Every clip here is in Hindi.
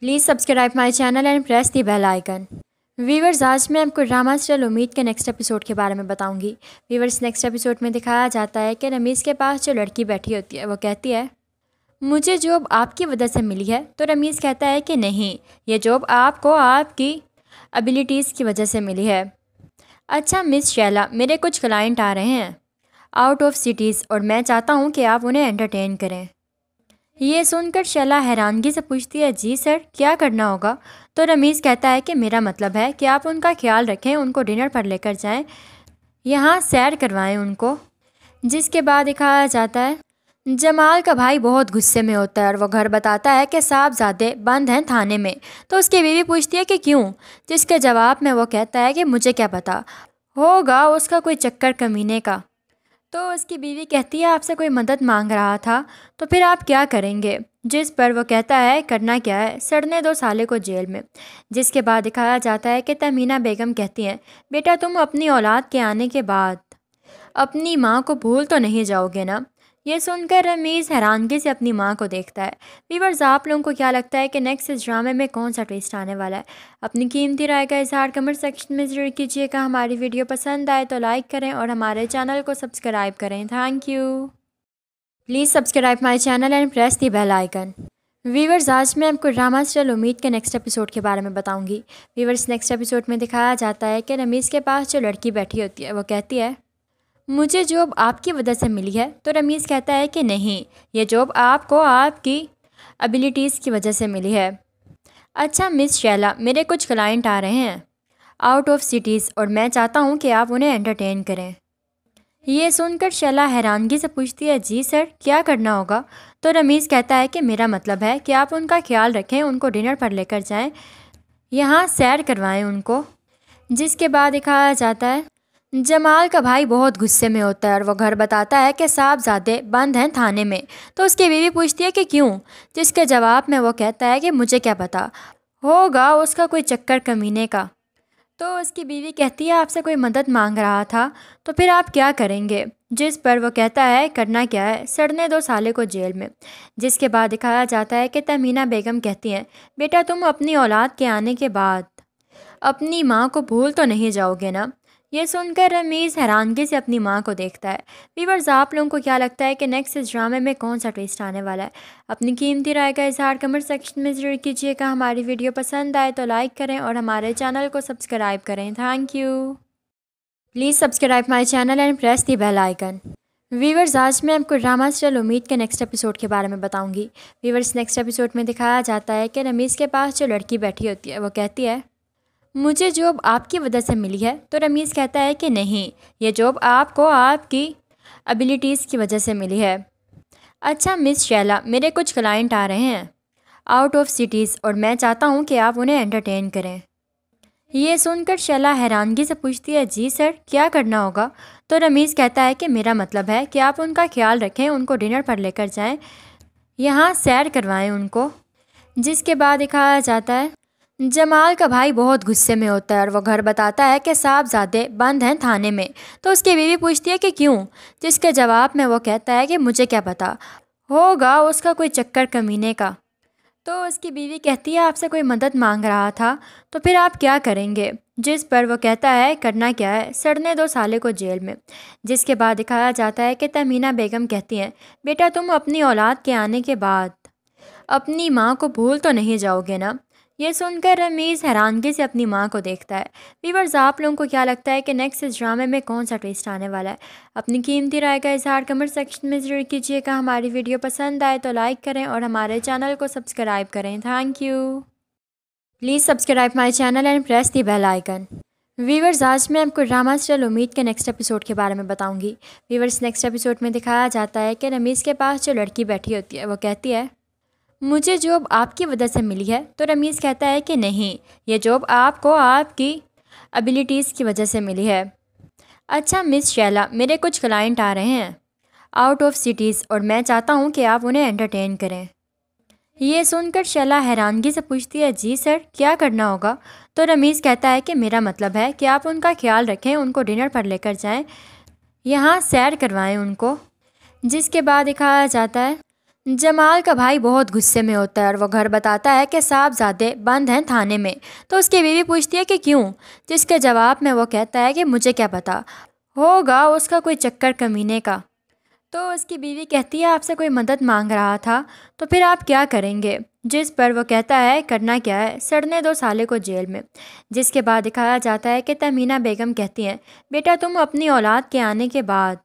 please subscribe my channel and press the bell icon viewers आज मैं आपको ड्रामा स्टल उम्मीद के नेक्स्ट एपिसोड के बारे में बताऊंगी वीवर्स नेक्स्ट एपिसोड में दिखाया जाता है कि रमीज़ के पास जो लड़की बैठी होती है वो कहती है मुझे जॉब आपकी वजह से मिली है तो रमीज़ कहता है कि नहीं ये जॉब आपको आपकी एबिलिटीज़ की वजह से मिली है अच्छा मिस शैला मेरे कुछ क्लाइंट आ रहे हैं आउट ऑफ सिटीज़ और मैं चाहता हूँ कि आप उन्हें एंटरटेन करें ये सुनकर शैला हैरानगी से पूछती है जी सर क्या करना होगा तो रमीज़ कहता है कि मेरा मतलब है कि आप उनका ख्याल रखें उनको डिनर पर लेकर जाएं यहाँ सैर करवाएं उनको जिसके बाद दिखाया जाता है जमाल का भाई बहुत गुस्से में होता है और वो घर बताता है कि साहबजादे बंद हैं थाने में तो उसकी बीवी पूछती है कि क्यों जिसके जवाब में वो कहता है कि मुझे क्या पता होगा उसका कोई चक्कर कमीने का तो उसकी बीवी कहती है आपसे कोई मदद मांग रहा था तो फिर आप क्या करेंगे जिस पर वो कहता है करना क्या है सड़ने दो साले को जेल में जिसके बाद दिखाया जाता है कि तमीना बेगम कहती हैं बेटा तुम अपनी औलाद के आने के बाद अपनी माँ को भूल तो नहीं जाओगे ना ये सुनकर रमीज़ हैरानगी से अपनी माँ को देखता है वीवर्स आप लोगों को क्या लगता है कि नेक्स्ट इस ड्रामे में कौन सा ट्विस्ट आने वाला है अपनी कीमती राय का इजहार कमेंट सेक्शन में ज़रूर कीजिएगा हमारी वीडियो पसंद आए तो लाइक करें और हमारे चैनल को सब्सक्राइब करें thank you please subscribe my channel and press the bell icon viewers आज मैं आपको ड्रामा स्टाइल उम्मीद के नेक्स्ट एपिसोड के बारे में बताऊंगी वीवर्स नेक्स्ट एपिसोड में दिखाया जाता है कि रमीज़ के पास जो लड़की बैठी होती है वो कहती है मुझे जॉब आपकी वजह से मिली है तो रमीज़ कहता है कि नहीं ये जॉब आपको आपकी एबिलिटीज़ की वजह से मिली है अच्छा मिस शैला मेरे कुछ क्लाइंट आ रहे हैं आउट ऑफ सिटीज़ और मैं चाहता हूँ कि आप उन्हें एंटरटेन करें यह सुनकर शैला हैरानगी से पूछती है जी सर क्या करना होगा तो रमीज़ कहता है कि मेरा मतलब है कि आप उनका ख्याल रखें उनको डिनर पर लेकर जाएं यहाँ सैर करवाएं उनको जिसके बाद दिखाया जाता है जमाल का भाई बहुत गुस्से में होता है और वो घर बताता है कि साहबजादे बंद हैं थाने में तो उसकी बीवी पूछती है कि क्यों जिसके तो जवाब में वो कहता है कि मुझे क्या पता होगा उसका कोई चक्कर कमीने का तो उसकी बीवी कहती है आपसे कोई मदद मांग रहा था तो फिर आप क्या करेंगे जिस पर वो कहता है करना क्या है सड़ने दो साले को जेल में जिसके बाद दिखाया जाता है कि तमीना बेगम कहती हैं बेटा तुम अपनी औलाद के आने के बाद अपनी माँ को भूल तो नहीं जाओगे ना ये सुनकर रमीज़ हैरानगी से अपनी माँ को देखता है वीवर्स आप लोगों को क्या लगता है कि नेक्स्ट इस ड्रामे में कौन सा ट्विस्ट आने वाला है अपनी कीमती राय का इजहार कमेंट सेक्शन में ज़रूर कीजिएगा हमारी वीडियो पसंद आए तो लाइक करें और हमारे चैनल को सब्सक्राइब करें thank you please subscribe my channel and press the bell icon viewers आज मैं आपको ड्रामा स्टल उम्मीद के नेक्स्ट एपिसोड के बारे में बताऊंगी वीवर्स नेक्स्ट एपिसोड में दिखाया जाता है कि रमीज़ के पास जो लड़की बैठी होती है वो कहती है मुझे जॉब आपकी वजह से मिली है तो रमीज़ कहता है कि नहीं ये जॉब आपको आपकी एबिलिटीज़ की वजह से मिली है अच्छा मिस शैला मेरे कुछ क्लाइंट आ रहे हैं आउट ऑफ सिटीज़ और मैं चाहता हूँ कि आप उन्हें एंटरटेन करें ये सुनकर शैला हैरानगी से पूछती है जी सर क्या करना होगा तो रमीज़ कहता है कि मेरा मतलब है कि आप उनका ख्याल रखें उनको डिनर पर लेकर जाएं यहाँ सैर करवाएं उनको जिसके बाद दिखाया जाता है जमाल का भाई बहुत गुस्से में होता है और वो घर बताता है कि साहबजादे बंद हैं थाने में तो उसकी बीवी पूछती है कि क्यों जिसके जवाब में वो कहता है कि मुझे क्या पता होगा उसका कोई चक्कर कमीने का तो उसकी बीवी कहती है आपसे कोई मदद मांग रहा था तो फिर आप क्या करेंगे जिस पर वो कहता है करना क्या है सड़ने दो साले को जेल में जिसके बाद दिखाया जाता है कि तमीना बेगम कहती हैं बेटा तुम अपनी औलाद के आने के बाद अपनी माँ को भूल तो नहीं जाओगे ना यह सुनकर रमीज़ हैरानगी से अपनी माँ को देखता है वीवर्स आप लोगों को क्या लगता है कि नेक्स्ट इस ड्रामे में कौन सा ट्विस्ट आने वाला है अपनी कीमती राय का इजहार कमेंट सेक्शन में ज़रूर कीजिएगा हमारी वीडियो पसंद आए तो लाइक करें और हमारे चैनल को सब्सक्राइब करें thank you please subscribe my channel and press the bell icon viewers आज मैं आपको ड्रामा स्टाइल उम्मीद के नेक्स्ट एपिसोड के बारे में बताऊंगी वीवर्स नेक्स्ट एपिसोड में दिखाया जाता है कि रमीज़ के पास जो लड़की बैठी होती है वो कहती है मुझे जॉब आपकी वजह से मिली है तो रमीज़ कहता है कि नहीं ये जॉब आपको आपकी एबिलिटीज़ की वजह से मिली है अच्छा मिस शैला मेरे कुछ क्लाइंट आ रहे हैं आउट ऑफ सिटीज़ और मैं चाहता हूँ कि आप उन्हें एंटरटेन करें यह सुनकर शैला हैरानगी से पूछती है जी सर क्या करना होगा तो रमीज़ कहता है कि मेरा मतलब है कि आप उनका ख्याल रखें उनको डिनर पर लेकर जाएं यहाँ सैर करवाएं उनको जिसके बाद दिखाया जाता है जमाल का भाई बहुत गुस्से में होता है और वो घर बताता है कि साहबजादे बंद हैं थाने में तो उसकी बीवी पूछती है कि क्यों जिसके जवाब में वो कहता है कि मुझे क्या पता होगा उसका कोई चक्कर कमीने का तो उसकी बीवी कहती है आपसे कोई मदद मांग रहा था तो फिर आप क्या करेंगे जिस पर वो कहता है करना क्या है सड़ने दो साले को जेल में जिसके बाद दिखाया जाता है कि तमीना बेगम कहती हैं बेटा तुम अपनी औलाद के आने के बाद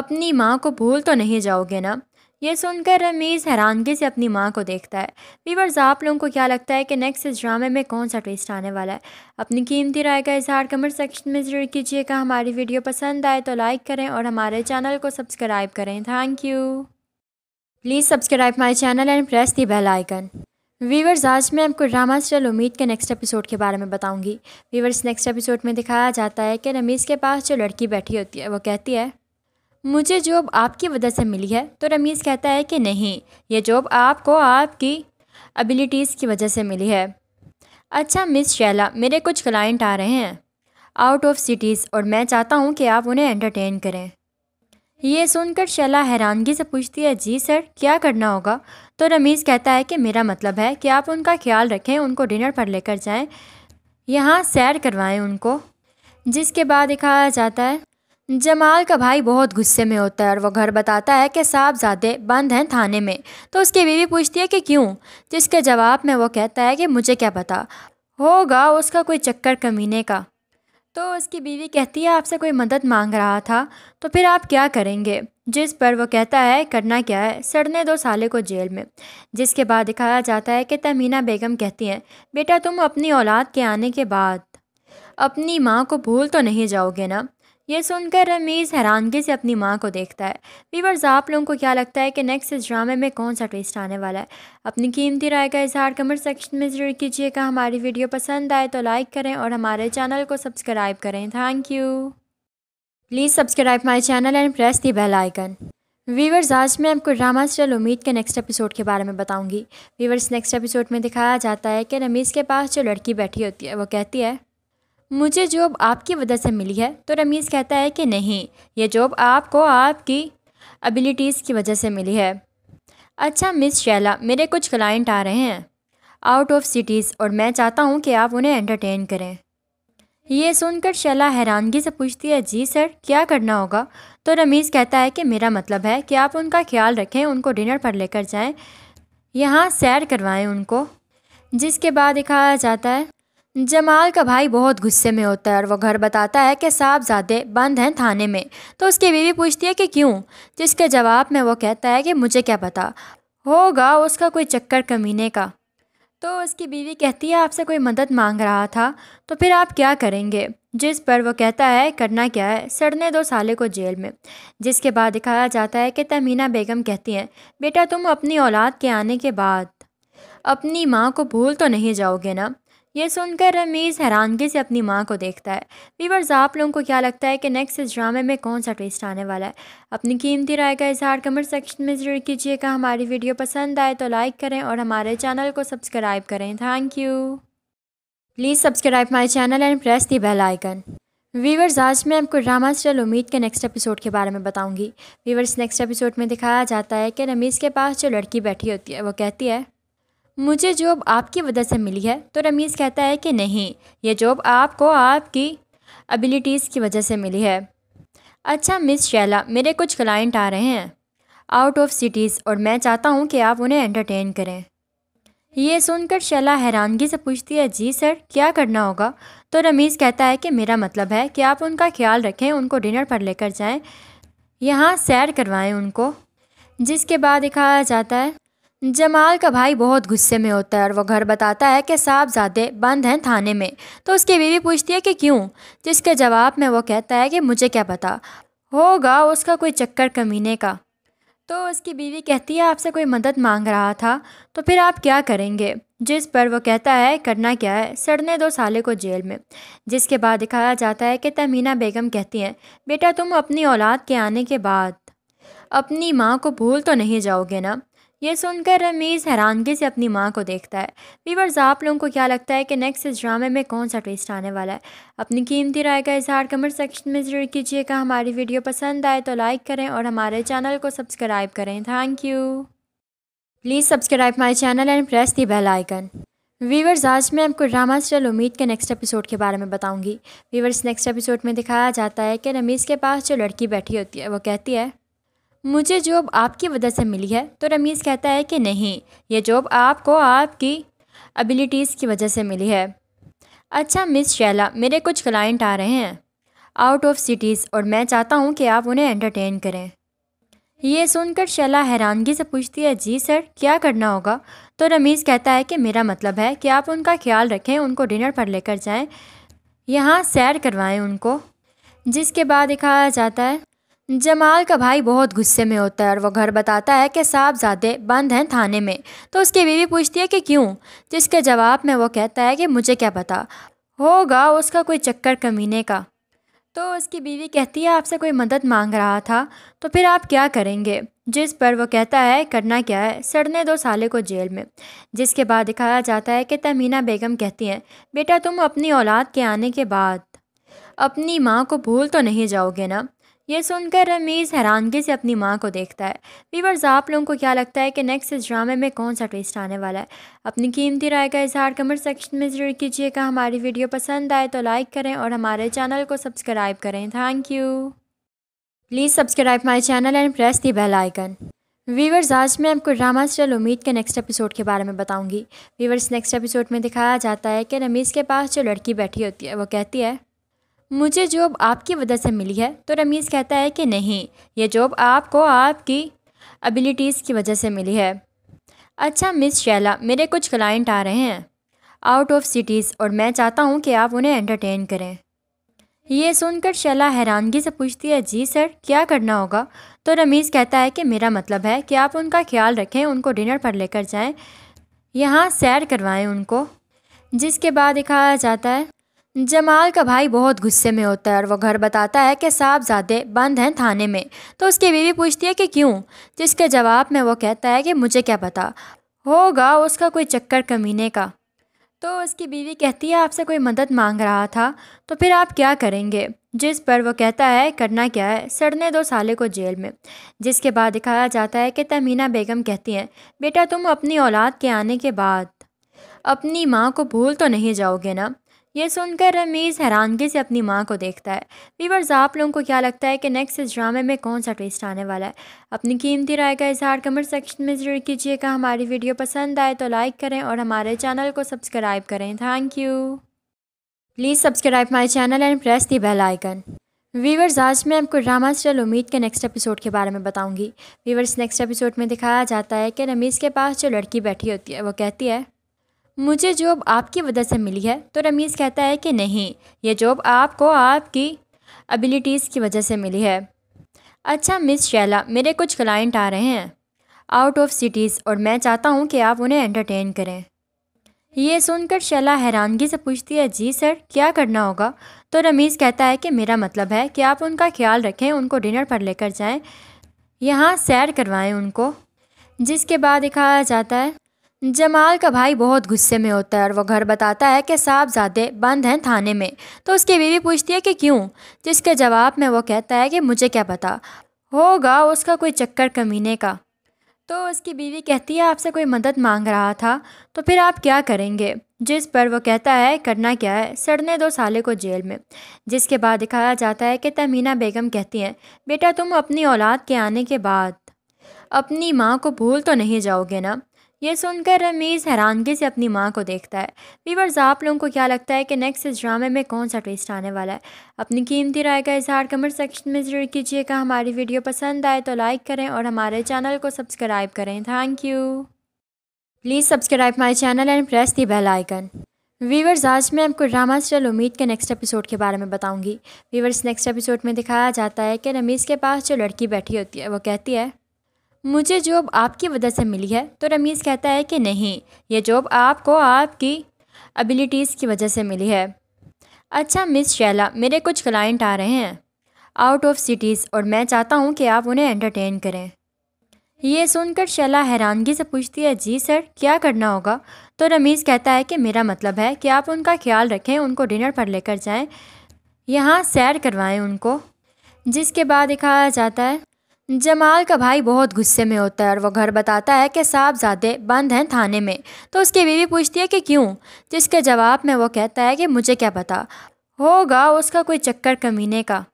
अपनी माँ को भूल तो नहीं जाओगे ना ये सुनकर रमीज़ हैरानगी से अपनी माँ को देखता है वीवर्स आप लोगों को क्या लगता है कि नेक्स्ट इस ड्रामे में कौन सा ट्विस्ट आने वाला है अपनी कीमती राय का इजहार कमेंट सेक्शन में ज़रूर कीजिएगा हमारी वीडियो पसंद आए तो लाइक करें और हमारे चैनल को सब्सक्राइब करें thank you please subscribe my channel and press the bell icon viewers आज मैं आपको ड्रामा स्टाइल उम्मीद के नेक्स्ट एपिसोड के बारे में बताऊंगी वीवर्स नेक्स्ट एपिसोड में दिखाया जाता है कि रमीज़ के पास जो लड़की बैठी होती है वो कहती है मुझे जॉब आपकी वजह से मिली है तो रमीज़ कहता है कि नहीं ये जॉब आपको आपकी एबिलिटीज़ की वजह से मिली है अच्छा मिस शैला मेरे कुछ क्लाइंट आ रहे हैं आउट ऑफ सिटीज़ और मैं चाहता हूँ कि आप उन्हें एंटरटेन करें यह सुनकर शैला हैरानगी से पूछती है जी सर क्या करना होगा तो रमीज़ कहता है कि मेरा मतलब है कि आप उनका ख्याल रखें उनको डिनर पर लेकर जाएं यहाँ सैर करवाएं उनको जिसके बाद दिखाया जाता है जमाल का भाई बहुत गुस्से में होता है और वो घर बताता है कि साहबजादे बंद हैं थाने में तो उसकी बीवी पूछती है कि क्यों जिसके तो जवाब में वो कहता है कि मुझे क्या पता होगा उसका कोई चक्कर कमीने का तो उसकी बीवी कहती है आपसे कोई मदद मांग रहा था तो फिर आप क्या करेंगे जिस पर वो कहता है करना क्या है सड़ने दो साले को जेल में जिसके बाद दिखाया जाता है कि तमीना बेगम कहती हैं बेटा तुम अपनी औलाद के आने के बाद अपनी माँ को भूल तो नहीं जाओगे ना ये सुनकर रमीज़ हैरानगी से अपनी माँ को देखता है वीवर्स आप लोगों को क्या लगता है कि नेक्स्ट इस ड्रामे में कौन सा ट्विस्ट आने वाला है अपनी कीमती राय का इजहार कमेंट सेक्शन में ज़रूर कीजिएगा हमारी वीडियो पसंद आए तो लाइक करें और हमारे चैनल को सब्सक्राइब करें thank you please subscribe my channel and press the bell icon viewers आज मैं आपको ड्रामा स्टल उम्मीद के नेक्स्ट एपिसोड के बारे में बताऊंगी वीवर्स नेक्स्ट एपिसोड में दिखाया जाता है कि रमीज़ के पास जो लड़की बैठी होती है वो कहती है मुझे जॉब आपकी वजह से मिली है तो रमीज़ कहता है कि नहीं ये जॉब आपको आपकी एबिलिटीज़ की वजह से मिली है अच्छा मिस शैला मेरे कुछ क्लाइंट आ रहे हैं आउट ऑफ सिटीज़ और मैं चाहता हूँ कि आप उन्हें एंटरटेन करें ये सुनकर शैला हैरानगी से पूछती है जी सर क्या करना होगा तो रमीज़ कहता है कि मेरा मतलब है कि आप उनका ख्याल रखें उनको डिनर पर लेकर जाएं यहाँ सैर करवाएं उनको जिसके बाद दिखाया जाता है जमाल का भाई बहुत गुस्से में होता है और वो घर बताता है कि साहबजादे बंद हैं थाने में तो उसकी बीवी पूछती है कि क्यों जिसके जवाब में वो कहता है कि मुझे क्या पता होगा उसका कोई चक्कर कमीने का तो उसकी बीवी कहती है आपसे कोई मदद मांग रहा था तो फिर आप क्या करेंगे जिस पर वो कहता है करना क्या है सड़ने दो साले को जेल में जिसके बाद दिखाया जाता है कि तमीना बेगम कहती हैं बेटा तुम अपनी औलाद के आने के बाद अपनी माँ को भूल तो नहीं जाओगे ना यह सुनकर रमीज़ हैरानगी से अपनी माँ को देखता है वीवर्स आप लोगों को क्या लगता है कि नेक्स्ट इस ड्रामे में कौन सा ट्विस्ट आने वाला है अपनी कीमती राय का इजहार कमेंट सेक्शन में ज़रूर कीजिएगा हमारी वीडियो पसंद आए तो लाइक करें और हमारे चैनल को सब्सक्राइब करें thank you please subscribe my channel and press the bell icon viewers आज मैं आपको ड्रामा स्टल उम्मीद के नेक्स्ट एपिसोड के बारे में बताऊंगी वीवर्स नेक्स्ट एपिसोड में दिखाया जाता है कि रमीज़ के पास जो लड़की बैठी होती है वो कहती है मुझे जॉब आपकी वजह से मिली है तो रमीज़ कहता है कि नहीं ये जॉब आपको आपकी एबिलिटीज़ की वजह से मिली है अच्छा मिस शैला मेरे कुछ क्लाइंट आ रहे हैं आउट ऑफ सिटीज़ और मैं चाहता हूँ कि आप उन्हें एंटरटेन करें ये सुनकर शैला हैरानगी से पूछती है जी सर क्या करना होगा तो रमीज़ कहता है कि मेरा मतलब है कि आप उनका ख्याल रखें उनको डिनर पर लेकर जाएं यहाँ सैर करवाएं उनको जिसके बाद दिखाया जाता है जमाल का भाई बहुत गुस्से में होता है और वो घर बताता है कि साहबजादे बंद हैं थाने में तो उसकी बीवी पूछती है कि क्यों जिसके जवाब में वो कहता है कि मुझे क्या पता होगा उसका कोई चक्कर कमीने का तो उसकी बीवी कहती है आपसे कोई मदद मांग रहा था तो फिर आप क्या करेंगे जिस पर वो कहता है करना क्या है सड़ने दो साले को जेल में जिसके बाद दिखाया जाता है कि तमीना बेगम कहती हैं बेटा तुम अपनी औलाद के आने के बाद अपनी माँ को भूल तो नहीं जाओगे ना ये सुनकर रमीज़ हैरानगी से अपनी माँ को देखता है वीवर्स आप लोगों को क्या लगता है कि नेक्स्ट इस ड्रामे में कौन सा ट्विस्ट आने वाला है अपनी कीमती राय का इजहार कमेंट सेक्शन में ज़रूर कीजिएगा हमारी वीडियो पसंद आए तो लाइक करें और हमारे चैनल को सब्सक्राइब करें thank you please subscribe my channel and press the bell icon viewers आज मैं आपको ड्रामा स्टाइल उम्मीद के नेक्स्ट एपिसोड के बारे में बताऊंगी वीवर्स नेक्स्ट एपिसोड में दिखाया जाता है कि रमीज़ के पास जो लड़की बैठी होती है वो कहती है मुझे जॉब आपकी वजह से मिली है तो रमीज़ कहता है कि नहीं ये जॉब आपको आपकी एबिलिटीज़ की वजह से मिली है अच्छा मिस शैला मेरे कुछ क्लाइंट आ रहे हैं आउट ऑफ सिटीज़ और मैं चाहता हूँ कि आप उन्हें एंटरटेन करें यह सुनकर शैला हैरानगी से पूछती है जी सर क्या करना होगा तो रमीज़ कहता है कि मेरा मतलब है कि आप उनका ख्याल रखें उनको डिनर पर लेकर जाएं यहाँ सैर करवाएं उनको जिसके बाद दिखाया जाता है जमाल का भाई बहुत गुस्से में होता है और वो घर बताता है कि साहबजादे बंद हैं थाने में तो उसकी बीवी पूछती है कि क्यों जिसके तो जवाब में वो कहता है कि मुझे क्या पता होगा उसका कोई चक्कर कमीने का तो उसकी बीवी कहती है आपसे कोई मदद मांग रहा था तो फिर आप क्या करेंगे जिस पर वो कहता है करना क्या है सड़ने दो साले को जेल में जिसके बाद दिखाया जाता है कि तमीना बेगम कहती हैं बेटा तुम अपनी औलाद के आने के बाद अपनी माँ को भूल तो नहीं जाओगे ना ये सुनकर रमीज़ हैरानगी से अपनी माँ को देखता है वीवर्स आप लोगों को क्या लगता है कि नेक्स्ट इस ड्रामे में कौन सा ट्विस्ट आने वाला है अपनी कीमती राय का इजहार कमेंट सेक्शन में ज़रूर कीजिएगा हमारी वीडियो पसंद आए तो लाइक करें और हमारे चैनल को सब्सक्राइब करें thank you please subscribe my channel and press the bell icon viewers आज मैं आपको ड्रामा स्टल उम्मीद के नेक्स्ट एपिसोड के बारे में बताऊंगी वीवर्स नेक्स्ट एपिसोड में दिखाया जाता है कि रमीज़ के पास जो लड़की बैठी होती है वो कहती है मुझे जॉब आपकी वजह से मिली है तो रमीज़ कहता है कि नहीं ये जॉब आपको आपकी एबिलिटीज़ की वजह से मिली है अच्छा मिस शैला मेरे कुछ क्लाइंट आ रहे हैं आउट ऑफ सिटीज़ और मैं चाहता हूँ कि आप उन्हें एंटरटेन करें ये सुनकर शैला हैरानगी से पूछती है जी सर क्या करना होगा तो रमीज़ कहता है कि मेरा मतलब है कि आप उनका ख्याल रखें उनको डिनर पर लेकर जाएं यहाँ सैर करवाएं उनको जिसके बाद दिखाया जाता है जमाल का भाई बहुत गुस्से में होता है और वो घर बताता है कि साहबजादे बंद हैं थाने में तो उसकी बीवी पूछती है कि क्यों जिसके जवाब में वो कहता है कि मुझे क्या पता होगा उसका कोई चक्कर कमीने का तो उसकी बीवी कहती है आपसे कोई मदद मांग रहा था तो फिर आप क्या करेंगे जिस पर वो कहता है करना क्या है सड़ने दो साले को जेल में जिसके बाद दिखाया जाता है कि तमीना बेगम कहती हैं बेटा तुम अपनी औलाद के आने के बाद अपनी माँ को भूल तो नहीं जाओगे ना यह सुनकर रमीज़ हैरानगी से अपनी माँ को देखता है वीवर्स आप लोगों को क्या लगता है कि नेक्स्ट इस ड्रामे में कौन सा ट्विस्ट आने वाला है अपनी कीमती राय का इजहार कमेंट सेक्शन में ज़रूर कीजिएगा हमारी वीडियो पसंद आए तो लाइक करें और हमारे चैनल को सब्सक्राइब करें thank you please subscribe my channel and press the bell icon viewers आज मैं आपको ड्रामा स्टल उम्मीद के नेक्स्ट एपिसोड के बारे में बताऊंगी वीवर्स नेक्स्ट एपिसोड में दिखाया जाता है कि रमीज़ के पास जो लड़की बैठी होती है वो कहती है मुझे जॉब आपकी वजह से मिली है तो रमीज़ कहता है कि नहीं ये जॉब आपको आपकी एबिलिटीज़ की वजह से मिली है अच्छा मिस शैला मेरे कुछ क्लाइंट आ रहे हैं आउट ऑफ सिटीज़ और मैं चाहता हूँ कि आप उन्हें एंटरटेन करें यह सुनकर शैला हैरानगी से पूछती है जी सर क्या करना होगा तो रमीज़ कहता है कि मेरा मतलब है कि आप उनका ख्याल रखें उनको डिनर पर लेकर जाएं यहाँ सैर करवाएं उनको जिसके बाद दिखाया जाता है जमाल का भाई बहुत गुस्से में होता है और वो घर बताता है कि साहबजादे बंद हैं थाने में तो उसकी बीवी पूछती है कि क्यों जिसके जवाब में वो कहता है कि मुझे क्या पता होगा उसका कोई चक्कर कमीने का तो उसकी बीवी कहती है आपसे कोई मदद मांग रहा था तो फिर आप क्या करेंगे जिस पर वो कहता है करना क्या है सड़ने दो साले को जेल में जिसके बाद दिखाया जाता है कि तमीना बेगम कहती हैं बेटा तुम अपनी औलाद के आने के बाद अपनी माँ को भूल तो नहीं जाओगे ना ये सुनकर रमीज़ हैरानगी से अपनी माँ को देखता है वीवर्स आप लोगों को क्या लगता है कि नेक्स्ट इस ड्रामे में कौन सा ट्विस्ट आने वाला है अपनी कीमती राय का इजहार कमेंट सेक्शन में ज़रूर कीजिएगा हमारी वीडियो पसंद आए तो लाइक करें और हमारे चैनल को सब्सक्राइब करें thank you please subscribe my channel and press the bell icon viewers आज मैं आपको ड्रामा स्टाइल उम्मीद के नेक्स्ट एपिसोड के बारे में बताऊंगी वीवर्स नेक्स्ट एपिसोड में दिखाया जाता है कि रमीज़ के पास जो लड़की बैठी होती है वो कहती है मुझे जॉब आपकी वजह से मिली है तो रमीज़ कहता है कि नहीं ये जॉब आपको आपकी एबिलिटीज़ की वजह से मिली है अच्छा मिस शैला मेरे कुछ क्लाइंट आ रहे हैं आउट ऑफ सिटीज़ और मैं चाहता हूँ कि आप उन्हें एंटरटेन करें यह सुनकर शैला हैरानगी से पूछती है जी सर क्या करना होगा तो रमीज़ कहता है कि मेरा मतलब है कि आप उनका ख्याल रखें उनको डिनर पर लेकर जाएं यहाँ सैर करवाएं उनको जिसके बाद दिखाया जाता है जमाल का भाई बहुत गुस्से में होता है और वो घर बताता है कि साहबजादे बंद हैं थाने में तो उसकी बीवी पूछती है कि क्यों जिसके तो जवाब में वो कहता है कि मुझे क्या पता होगा उसका कोई चक्कर कमीने का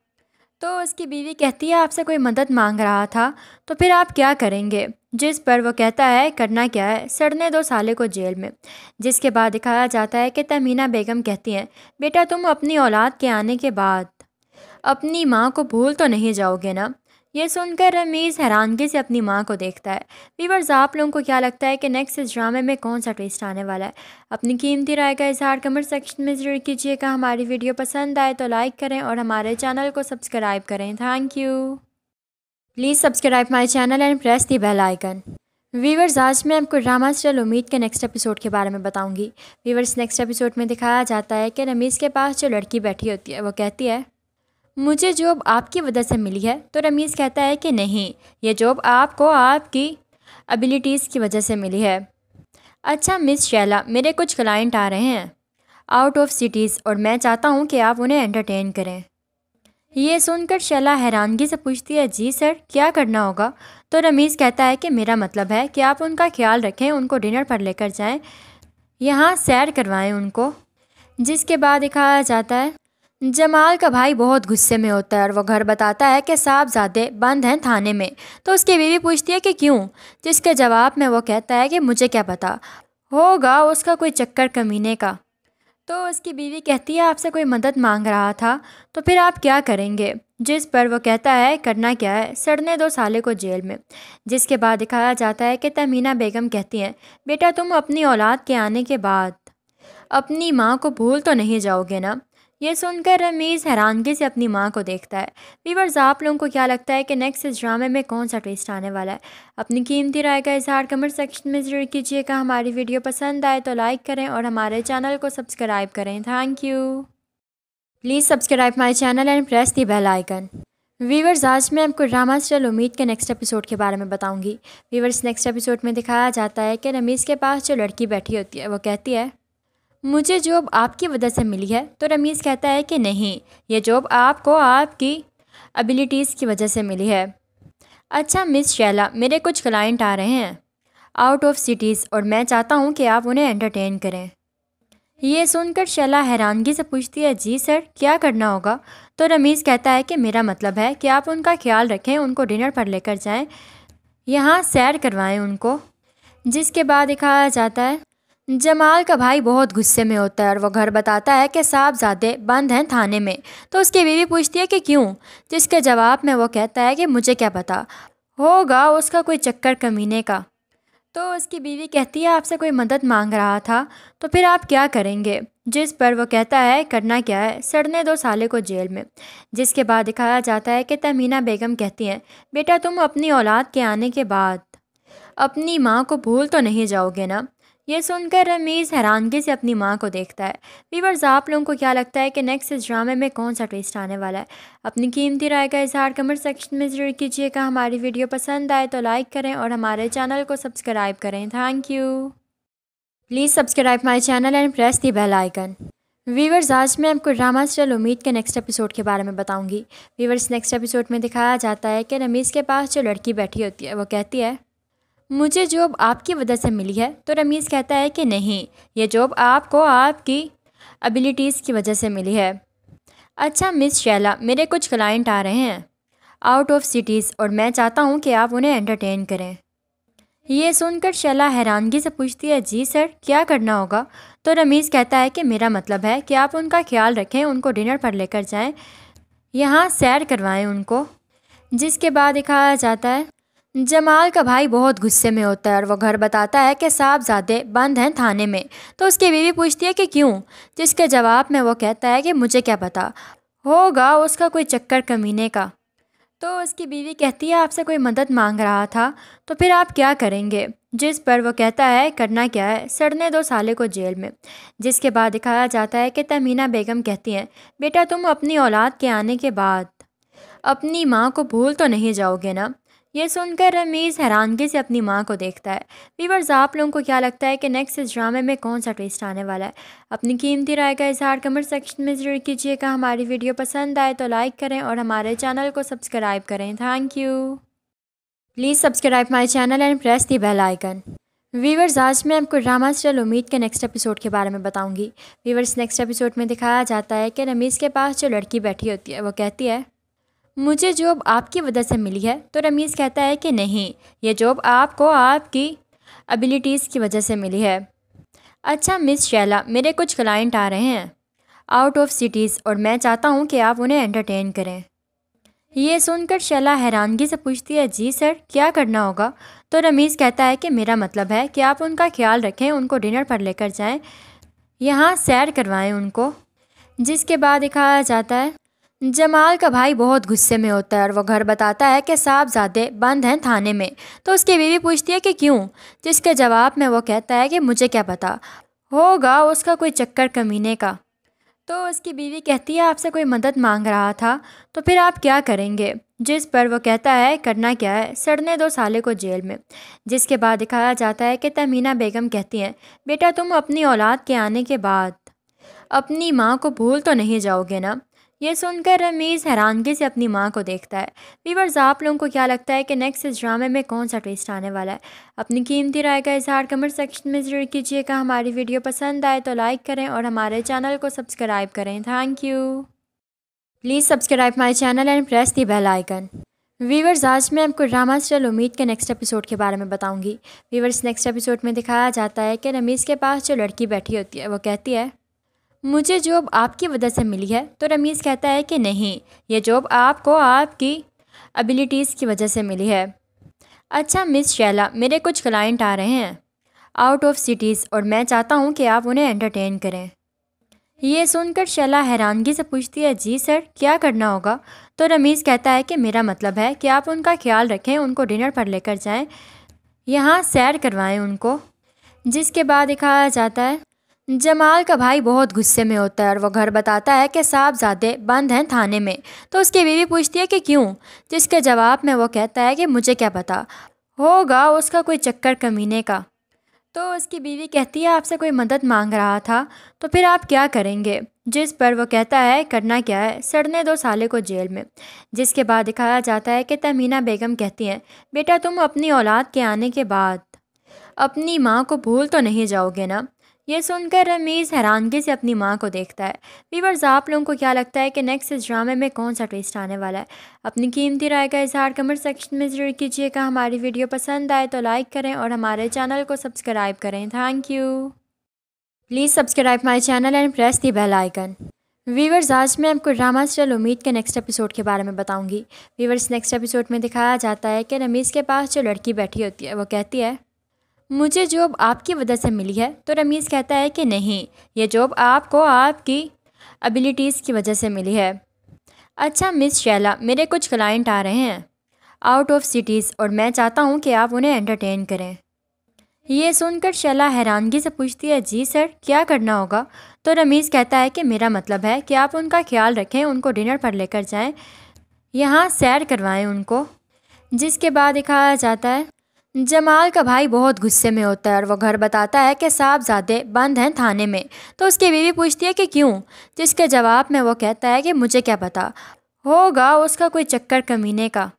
तो उसकी बीवी कहती है आपसे कोई मदद मांग रहा था तो फिर आप क्या करेंगे जिस पर वो कहता है करना क्या है सड़ने दो साले को जेल में जिसके बाद दिखाया जाता है कि तमीना बेगम कहती हैं बेटा तुम अपनी औलाद के आने के बाद अपनी माँ को भूल तो नहीं जाओगे ना ये सुनकर रमीज़ हैरानगी से अपनी माँ को देखता है वीवर्स आप लोगों को क्या लगता है कि नेक्स्ट इस ड्रामे में कौन सा ट्विस्ट आने वाला है अपनी कीमती राय का इजहार कमेंट सेक्शन में ज़रूर कीजिएगा हमारी वीडियो पसंद आए तो लाइक करें और हमारे चैनल को सब्सक्राइब करें thank you please subscribe my channel and press the bell icon viewers आज मैं आपको ड्रामा स्टल उम्मीद के नेक्स्ट एपिसोड के बारे में बताऊंगी वीवर्स नेक्स्ट एपिसोड में दिखाया जाता है कि रमीज़ के पास जो लड़की बैठी होती है वो कहती है मुझे जॉब आपकी वजह से मिली है तो रमीज़ कहता है कि नहीं ये जॉब आपको आपकी एबिलिटीज़ की वजह से मिली है अच्छा मिस शैला मेरे कुछ क्लाइंट आ रहे हैं आउट ऑफ सिटीज़ और मैं चाहता हूँ कि आप उन्हें एंटरटेन करें ये सुनकर शैला हैरानगी से पूछती है जी सर क्या करना होगा तो रमीज़ कहता है कि मेरा मतलब है कि आप उनका ख्याल रखें उनको डिनर पर लेकर जाएं यहाँ सैर करवाएं उनको जिसके बाद दिखाया जाता है जमाल का भाई बहुत गुस्से में होता है और वो घर बताता है कि साहबजादे बंद हैं थाने में तो उसकी बीवी पूछती है कि क्यों जिसके जवाब में वो कहता है कि मुझे क्या पता होगा उसका कोई चक्कर कमीने का तो उसकी बीवी कहती है आपसे कोई मदद मांग रहा था तो फिर आप क्या करेंगे जिस पर वो कहता है करना क्या है सड़ने दो साले को जेल में जिसके बाद दिखाया जाता है कि तमीना बेगम कहती हैं बेटा तुम अपनी औलाद के आने के बाद अपनी माँ को भूल तो नहीं जाओगे ना यह सुनकर रमीज़ हैरानगी से अपनी माँ को देखता है वीवर्स आप लोगों को क्या लगता है कि नेक्स्ट इस ड्रामे में कौन सा ट्विस्ट आने वाला है अपनी कीमती राय का इजहार कमेंट सेक्शन में ज़रूर कीजिएगा हमारी वीडियो पसंद आए तो लाइक करें और हमारे चैनल को सब्सक्राइब करें thank you please subscribe my channel and press the bell icon viewers आज मैं आपको ड्रामा स्टाइल उम्मीद के नेक्स्ट एपिसोड के बारे में बताऊँगी वीवर्स नेक्स्ट एपिसोड में दिखाया जाता है कि रमीज़ के पास जो लड़की बैठी होती है वो कहती है मुझे जॉब आपकी वजह से मिली है तो रमीज़ कहता है कि नहीं ये जॉब आपको आपकी एबिलिटीज़ की वजह से मिली है अच्छा मिस शैला मेरे कुछ क्लाइंट आ रहे हैं आउट ऑफ सिटीज़ और मैं चाहता हूँ कि आप उन्हें एंटरटेन करें ये सुनकर शैला हैरानगी से पूछती है जी सर क्या करना होगा तो रमीज़ कहता है कि मेरा मतलब है कि आप उनका ख्याल रखें उनको डिनर पर लेकर जाएं यहाँ सैर करवाएं उनको जिसके बाद दिखाया जाता है जमाल का भाई बहुत गुस्से में होता है और वो घर बताता है कि साहबजादे बंद हैं थाने में तो उसकी बीवी पूछती है कि क्यों जिसके जवाब में वो कहता है कि मुझे क्या पता होगा उसका कोई चक्कर कमीने का तो उसकी बीवी कहती है आपसे कोई मदद मांग रहा था तो फिर आप क्या करेंगे जिस पर वो कहता है करना क्या है सड़ने दो साले को जेल में जिसके बाद दिखाया जाता है कि तमीना बेगम कहती हैं बेटा तुम अपनी औलाद के आने के बाद अपनी माँ को भूल तो नहीं जाओगे ना ये सुनकर रमीज़ हैरानगी से अपनी माँ को देखता है वीवर्स आप लोगों को क्या लगता है कि नेक्स्ट इस ड्रामे में कौन सा ट्विस्ट आने वाला है अपनी कीमती राय का इजहार कमेंट सेक्शन में ज़रूर कीजिएगा हमारी वीडियो पसंद आए तो लाइक करें और हमारे चैनल को सब्सक्राइब करें thank you please subscribe my channel and press the bell icon viewers आज मैं आपको ड्रामा स्टाइल उम्मीद के नेक्स्ट एपिसोड के बारे में बताऊंगी वीवर्स नेक्स्ट एपिसोड में दिखाया जाता है कि रमीज़ के पास जो लड़की बैठी होती है वो कहती है मुझे जॉब आपकी वजह से मिली है तो रमीज़ कहता है कि नहीं ये जॉब आपको आपकी एबिलिटीज़ की वजह से मिली है अच्छा मिस शैला मेरे कुछ क्लाइंट आ रहे हैं आउट ऑफ सिटीज़ और मैं चाहता हूँ कि आप उन्हें एंटरटेन करें यह सुनकर शैला हैरानगी से पूछती है जी सर क्या करना होगा तो रमीज़ कहता है कि मेरा मतलब है कि आप उनका ख्याल रखें उनको डिनर पर लेकर जाएं यहाँ सैर करवाएं उनको जिसके बाद दिखाया जाता है जमाल का भाई बहुत गुस्से में होता है और वो घर बताता है कि साहबजादे बंद हैं थाने में तो उसकी बीवी पूछती है कि क्यों जिसके तो जवाब में वो कहता है कि मुझे क्या पता होगा उसका कोई चक्कर कमीने का तो उसकी बीवी कहती है आपसे कोई मदद मांग रहा था तो फिर आप क्या करेंगे जिस पर वो कहता है करना क्या है सड़ने दो साले को जेल में जिसके बाद दिखाया जाता है कि तमीना बेगम कहती हैं बेटा तुम अपनी औलाद के आने के बाद अपनी माँ को भूल तो नहीं जाओगे ना ये सुनकर रमीज़ हैरानगी से अपनी माँ को देखता है वीवर्स आप लोगों को क्या लगता है कि नेक्स्ट इस ड्रामे में कौन सा ट्विस्ट आने वाला है अपनी कीमती राय का इजहार कमेंट सेक्शन में ज़रूर कीजिएगा हमारी वीडियो पसंद आए तो लाइक करें और हमारे चैनल को सब्सक्राइब करें thank you please subscribe my channel and press the bell icon viewers आज मैं आपको ड्रामा स्टल उम्मीद के नेक्स्ट एपिसोड के बारे में बताऊंगी वीवर्स नेक्स्ट एपिसोड में दिखाया जाता है कि रमीज़ के पास जो लड़की बैठी होती है वो कहती है मुझे जॉब आपकी वजह से मिली है तो रमीज़ कहता है कि नहीं ये जॉब आपको आपकी एबिलिटीज़ की वजह से मिली है अच्छा मिस शैला मेरे कुछ क्लाइंट आ रहे हैं आउट ऑफ सिटीज़ और मैं चाहता हूँ कि आप उन्हें एंटरटेन करें ये सुनकर शैला हैरानगी से पूछती है जी सर क्या करना होगा तो रमीज़ कहता है कि मेरा मतलब है कि आप उनका ख्याल रखें उनको डिनर पर लेकर जाएं यहाँ सैर करवाएं उनको जिसके बाद दिखाया जाता है जमाल का भाई बहुत गुस्से में होता है और वो घर बताता है कि साहबजादे बंद हैं थाने में तो उसकी बीवी पूछती है कि क्यों जिसके जवाब में वो कहता है कि मुझे क्या पता होगा उसका कोई चक्कर कमीने का तो उसकी बीवी कहती है आपसे कोई मदद मांग रहा था तो फिर आप क्या करेंगे जिस पर वो कहता है करना क्या है सड़ने दो साले को जेल में जिसके बाद दिखाया जाता है कि तमीना बेगम कहती हैं बेटा तुम अपनी औलाद के आने के बाद अपनी माँ को भूल तो नहीं जाओगे ना यह सुनकर रमीज़ हैरानगी से अपनी माँ को देखता है वीवर्स आप लोगों को क्या लगता है कि नेक्स्ट इस ड्रामे में कौन सा ट्विस्ट आने वाला है अपनी कीमती राय का इजहार कमेंट सेक्शन में ज़रूर कीजिएगा हमारी वीडियो पसंद आए तो लाइक करें और हमारे चैनल को सब्सक्राइब करें thank you please subscribe my channel and press the bell icon viewers आज मैं आपको ड्रामा स्टल उम्मीद के नेक्स्ट एपिसोड के बारे में बताऊंगी वीवर्स नेक्स्ट एपिसोड में दिखाया जाता है कि रमीज़ के पास जो लड़की बैठी होती है वो कहती है मुझे जॉब आपकी वजह से मिली है तो रमीज़ कहता है कि नहीं ये जॉब आपको आपकी एबिलिटीज़ की वजह से मिली है अच्छा मिस शैला मेरे कुछ क्लाइंट आ रहे हैं आउट ऑफ सिटीज़ और मैं चाहता हूँ कि आप उन्हें एंटरटेन करें ये सुनकर शैला हैरानगी से पूछती है जी सर क्या करना होगा तो रमीज़ कहता है कि मेरा मतलब है कि आप उनका ख्याल रखें उनको डिनर पर लेकर जाएं यहाँ सैर करवाएं उनको जिसके बाद दिखाया जाता है जमाल का भाई बहुत गुस्से में होता है और वह घर बताता है कि साहबजादे बंद हैं थाने में तो उसकी बीवी पूछती है कि क्यों जिसके जवाब में वो कहता है कि मुझे क्या पता होगा उसका कोई चक्कर कमीने का तो उसकी बीवी कहती है आपसे कोई मदद मांग रहा था तो फिर आप क्या करेंगे जिस पर वो कहता है करना क्या है सड़ने दो साले को जेल में जिसके बाद दिखाया जाता है कि तमीना बेगम कहती हैं बेटा तुम अपनी औलाद के आने के बाद अपनी माँ को भूल तो नहीं जाओगे ना ये सुनकर रमीज़ हैरानगी से अपनी माँ को देखता है वीवर्स आप लोगों को क्या लगता है कि नेक्स्ट इस ड्रामे में कौन सा ट्विस्ट आने वाला है अपनी कीमती राय का इजहार कमेंट सेक्शन में ज़रूर कीजिएगा हमारी वीडियो पसंद आए तो लाइक करें और हमारे चैनल को सब्सक्राइब करें thank you please subscribe my channel and press the bell icon viewers आज मैं आपको ड्रामा स्टाइल उम्मीद के नेक्स्ट एपिसोड के बारे में बताऊंगी वीवर्स नेक्स्ट एपिसोड में दिखाया जाता है कि रमीज़ के पास जो लड़की बैठी होती है वो कहती है मुझे जॉब आपकी वजह से मिली है तो रमीज़ कहता है कि नहीं ये जॉब आपको आपकी एबिलिटीज़ की वजह से मिली है अच्छा मिस शैला मेरे कुछ क्लाइंट आ रहे हैं आउट ऑफ सिटीज़ और मैं चाहता हूँ कि आप उन्हें एंटरटेन करें यह सुनकर शैला हैरानगी से पूछती है जी सर क्या करना होगा तो रमीज़ कहता है कि मेरा मतलब है कि आप उनका ख्याल रखें उनको डिनर पर लेकर जाएं यहाँ सैर करवाएं उनको जिसके बाद दिखाया जाता है जमाल का भाई बहुत गुस्से में होता है और वो घर बताता है कि साहबजादे बंद हैं थाने में तो उसकी बीवी पूछती है कि क्यों जिसके तो जवाब में वो कहता है कि मुझे क्या पता होगा उसका कोई चक्कर कमीने का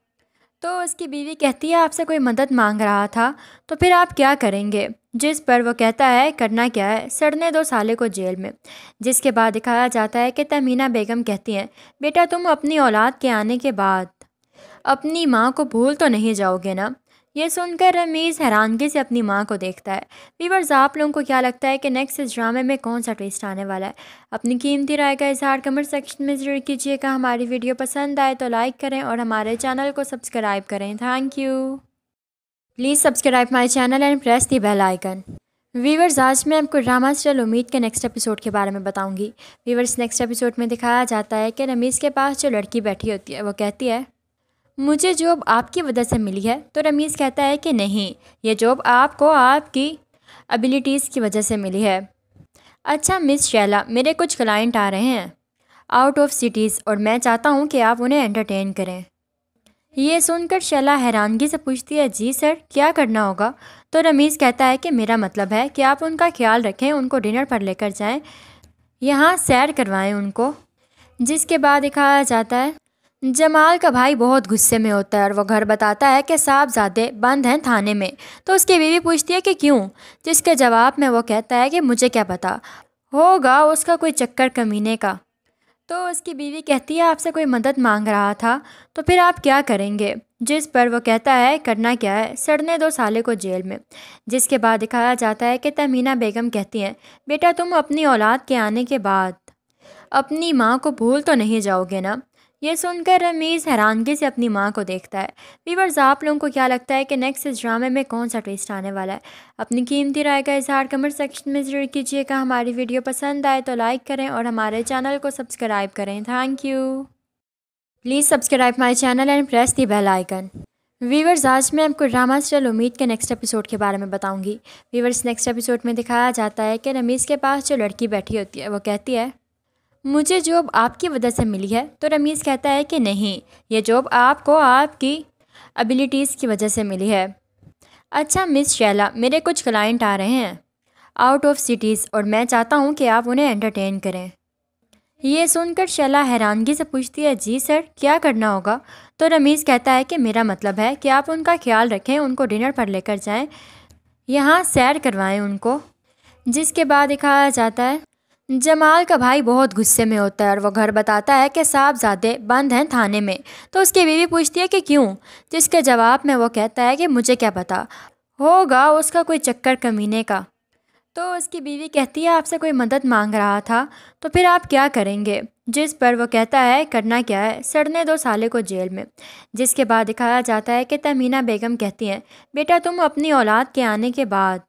तो उसकी बीवी कहती है आपसे कोई मदद मांग रहा था तो फिर आप क्या करेंगे जिस पर वो कहता है करना क्या है सड़ने दो साले को जेल में जिसके बाद दिखाया जाता है कि तमीना बेगम कहती हैं बेटा तुम अपनी औलाद के आने के बाद अपनी माँ को भूल तो नहीं जाओगे ना ये सुनकर रमीज़ हैरानगी से अपनी माँ को देखता है वीवर्स आप लोगों को क्या लगता है कि नेक्स्ट इस ड्रामे में कौन सा ट्विस्ट आने वाला है अपनी कीमती राय का इजहार कमेंट सेक्शन में ज़रूर कीजिएगा हमारी वीडियो पसंद आए तो लाइक करें और हमारे चैनल को सब्सक्राइब करें thank you please subscribe my channel and press the bell icon viewers आज मैं आपको ड्रामा स्टल उम्मीद के नेक्स्ट एपिसोड के बारे में बताऊंगी वीवर्स नेक्स्ट एपिसोड में दिखाया जाता है कि रमीज़ के पास जो लड़की बैठी होती है वो कहती है मुझे जॉब आपकी वजह से मिली है तो रमीज़ कहता है कि नहीं ये जॉब आपको आपकी एबिलिटीज़ की वजह से मिली है अच्छा मिस शैला मेरे कुछ क्लाइंट आ रहे हैं आउट ऑफ सिटीज़ और मैं चाहता हूँ कि आप उन्हें एंटरटेन करें ये सुनकर शैला हैरानगी से पूछती है जी सर क्या करना होगा तो रमीज़ कहता है कि मेरा मतलब है कि आप उनका ख्याल रखें उनको डिनर पर लेकर जाएं यहाँ सैर करवाएं उनको जिसके बाद दिखाया जाता है जमाल का भाई बहुत गुस्से में होता है और वो घर बताता है कि साहबजादे बंद हैं थाने में तो उसकी बीवी पूछती है कि क्यों जिसके जवाब में वो कहता है कि मुझे क्या पता होगा उसका कोई चक्कर कमीने का तो उसकी बीवी कहती है आपसे कोई मदद मांग रहा था तो फिर आप क्या करेंगे जिस पर वो कहता है करना क्या है सड़ने दो साले को जेल में जिसके बाद दिखाया जाता है कि तमीना बेगम कहती हैं बेटा तुम अपनी औलाद के आने के बाद अपनी माँ को भूल तो नहीं जाओगे ना यह सुनकर रमीज़ हैरानगी से अपनी माँ को देखता है वीवर्स आप लोगों को क्या लगता है कि नेक्स्ट इस ड्रामे में कौन सा ट्विस्ट आने वाला है अपनी कीमती राय का इजहार कमेंट सेक्शन में ज़रूर कीजिएगा हमारी वीडियो पसंद आए तो लाइक करें और हमारे चैनल को सब्सक्राइब करें thank you please subscribe my channel and press the bell icon viewers आज मैं आपको ड्रामा स्टाइल उम्मीद के नेक्स्ट एपिसोड के बारे में बताऊंगी वीवर्स नेक्स्ट एपिसोड में दिखाया जाता है कि रमीज़ के पास जो लड़की बैठी होती है वो कहती है मुझे जॉब आपकी वजह से मिली है तो रमीज़ कहता है कि नहीं ये जॉब आपको आपकी एबिलिटीज़ की वजह से मिली है अच्छा मिस शैला मेरे कुछ क्लाइंट आ रहे हैं आउट ऑफ सिटीज़ और मैं चाहता हूँ कि आप उन्हें एंटरटेन करें ये सुनकर शैला हैरानगी से पूछती है जी सर क्या करना होगा तो रमीज़ कहता है कि मेरा मतलब है कि आप उनका ख्याल रखें उनको डिनर पर लेकर जाएं यहाँ सैर करवाएं उनको जिसके बाद दिखाया जाता है जमाल का भाई बहुत गुस्से में होता है और वो घर बताता है कि साहबजादे बंद हैं थाने में तो उसकी बीवी पूछती है कि क्यों जिसके जवाब में वो कहता है कि मुझे क्या पता होगा उसका कोई चक्कर कमीने का तो उसकी बीवी कहती है आपसे कोई मदद मांग रहा था तो फिर आप क्या करेंगे जिस पर वो कहता है करना क्या है सड़ने दो साले को जेल में जिसके बाद दिखाया जाता है कि तमीना बेगम कहती हैं बेटा तुम अपनी औलाद के आने के बाद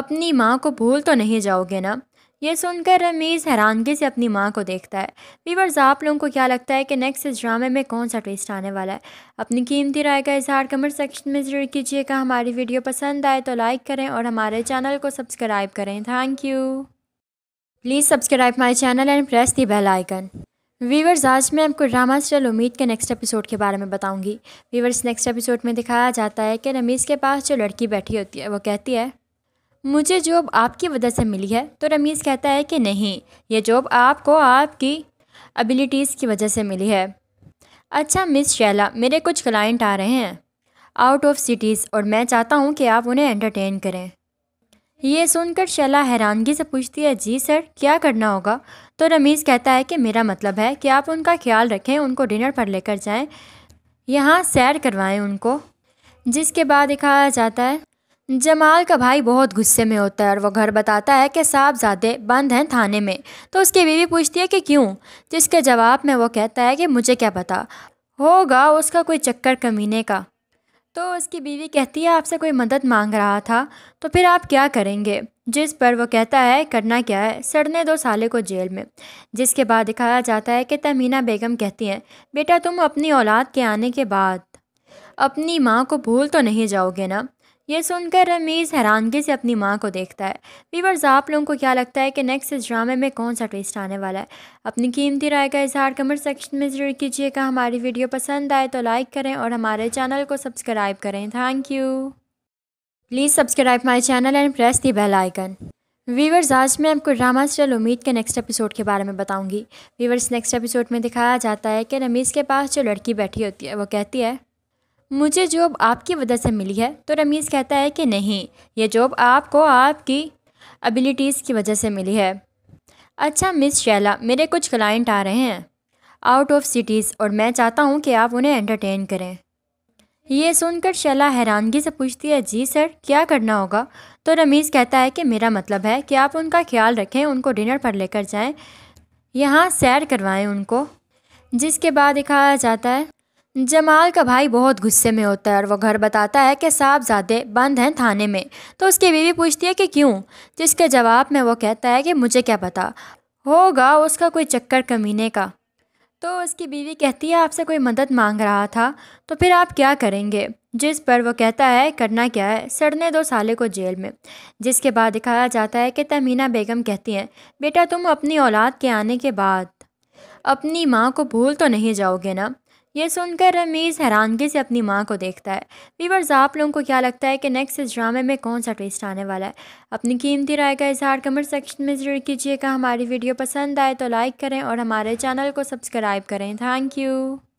अपनी माँ को भूल तो नहीं जाओगे ना ये सुनकर रमीज़ हैरानगी से अपनी माँ को देखता है वीवर्स आप लोगों को क्या लगता है कि नेक्स्ट इस ड्रामे में कौन सा ट्विस्ट आने वाला है अपनी कीमती राय का इजहार कमेंट सेक्शन में ज़रूर कीजिएगा हमारी वीडियो पसंद आए तो लाइक करें और हमारे चैनल को सब्सक्राइब करें thank you please subscribe my channel and press the bell icon viewers आज मैं आपको ड्रामा स्टल उम्मीद के नेक्स्ट एपिसोड के बारे में बताऊंगी वीवर्स नेक्स्ट एपिसोड में दिखाया जाता है कि रमीज़ के पास जो लड़की बैठी होती है वो कहती है मुझे जॉब आपकी वजह से मिली है तो रमीज़ कहता है कि नहीं ये जॉब आपको आपकी एबिलिटीज़ की वजह से मिली है अच्छा मिस शैला मेरे कुछ क्लाइंट आ रहे हैं आउट ऑफ सिटीज़ और मैं चाहता हूँ कि आप उन्हें एंटरटेन करें यह सुनकर शैला हैरानगी से पूछती है जी सर क्या करना होगा तो रमीज़ कहता है कि मेरा मतलब है कि आप उनका ख्याल रखें उनको डिनर पर लेकर जाएं यहाँ सैर करवाएं उनको जिसके बाद दिखाया जाता है जमाल का भाई बहुत गुस्से में होता है और वो घर बताता है कि साहबजादे बंद हैं थाने में तो उसकी बीवी पूछती है कि क्यों जिसके तो जवाब में वो कहता है कि मुझे क्या पता होगा उसका कोई चक्कर कमीने का तो उसकी बीवी कहती है आपसे कोई मदद मांग रहा था तो फिर आप क्या करेंगे जिस पर वो कहता है करना क्या है सड़ने दो साले को जेल में जिसके बाद दिखाया जाता है कि तमीना बेगम कहती हैं बेटा तुम अपनी औलाद के आने के बाद अपनी माँ को भूल तो नहीं जाओगे ना ये सुनकर रमीज़ हैरानगी से अपनी माँ को देखता है वीवर्स आप लोगों को क्या लगता है कि नेक्स्ट इस ड्रामे में कौन सा ट्विस्ट आने वाला है अपनी कीमती राय का इजहार कमेंट सेक्शन में ज़रूर कीजिएगा हमारी वीडियो पसंद आए तो लाइक करें और हमारे चैनल को सब्सक्राइब करें thank you please subscribe my channel and press the bell icon viewers आज मैं आपको ड्रामा स्टल उम्मीद के नेक्स्ट एपिसोड के बारे में बताऊंगी वीवर्स नेक्स्ट एपिसोड में दिखाया जाता है कि रमीज़ के पास जो लड़की बैठी होती है वो कहती है मुझे जॉब आपकी वजह से मिली है तो रमीज़ कहता है कि नहीं ये जॉब आपको आपकी एबिलिटीज़ की वजह से मिली है अच्छा मिस शैला मेरे कुछ क्लाइंट आ रहे हैं आउट ऑफ सिटीज़ और मैं चाहता हूँ कि आप उन्हें एंटरटेन करें ये सुनकर शैला हैरानगी से पूछती है जी सर क्या करना होगा तो रमीज़ कहता है कि मेरा मतलब है कि आप उनका ख्याल रखें उनको डिनर पर लेकर जाएं यहाँ सैर करवाएं उनको जिसके बाद दिखाया जाता है जमाल का भाई बहुत गुस्से में होता है और वो घर बताता है कि साहबजादे बंद हैं थाने में तो उसकी बीवी पूछती है कि क्यों जिसके जवाब में वो कहता है कि मुझे क्या पता होगा उसका कोई चक्कर कमीने का तो उसकी बीवी कहती है आपसे कोई मदद मांग रहा था तो फिर आप क्या करेंगे जिस पर वो कहता है करना क्या है सड़ने दो साले को जेल में जिसके बाद दिखाया जाता है कि तमीना बेगम कहती हैं बेटा तुम अपनी औलाद के आने के बाद अपनी माँ को भूल तो नहीं जाओगे ना यह सुनकर रमीज़ हैरानगी से अपनी माँ को देखता है वीवर्स आप लोगों को क्या लगता है कि नेक्स्ट इस ड्रामे में कौन सा ट्विस्ट आने वाला है अपनी कीमती राय का इजहार कमेंट सेक्शन में ज़रूर कीजिएगा हमारी वीडियो पसंद आए तो लाइक करें और हमारे चैनल को सब्सक्राइब करें थैंक यू